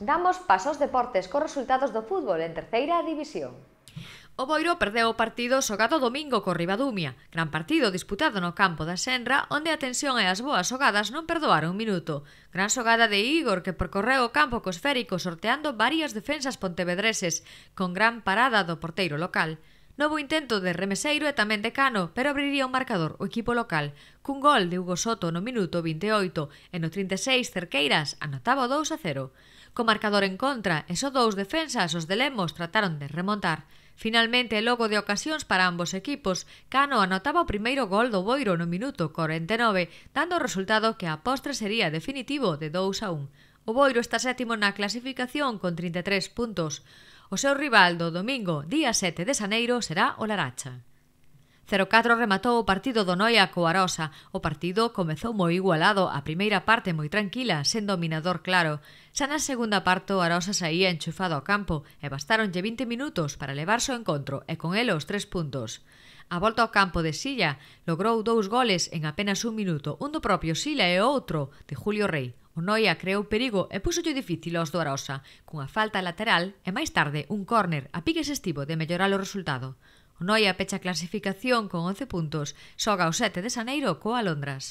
Damos paso aos deportes cos resultados do fútbol en terceira división. O Boiro perdeu o partido xogado domingo co Ribadumia, gran partido disputado no campo da Senra, onde a tensión e as boas xogadas non perdoaron un minuto. Gran xogada de Igor que percorreu o campo cosférico sorteando varias defensas pontevedreses, con gran parada do porteiro local. Novo intento de Remeseiro e tamén de Cano, pero abriría o marcador o equipo local, cun gol de Hugo Soto no minuto 28 e no 36 Cerqueiras anotaba o 2 a 0 co marcador en contra e só dous defensas os de Lemos trataron de remontar. Finalmente, logo de ocasións para ambos equipos, Cano anotaba o primeiro gol do Boiro no minuto 49, dando o resultado que a postre sería definitivo de 2 a 1. O Boiro está sétimo na clasificación con 33 puntos. O seu rival do domingo, día 7 de Xaneiro, será o Laracha. 0-4 rematou o partido do Noia Rosa. O partido comezou moi igualado, a primeira parte moi tranquila, sen dominador claro. Xa na segunda parte o Arosa saía enchufado ao campo e bastaronlle 20 minutos para levarse o encontro e con ele os tres puntos. A volta ao campo de Silla logrou dous goles en apenas un minuto, un do propio Silla e outro de Julio Rey. O Noia creou perigo e puxolle difícil aos do Arosa, cunha falta lateral e máis tarde un córner a piques estivo de mellorar o resultado. O Noia pecha clasificación con 11 puntos, soga o 7 de Xaneiro coa Londras.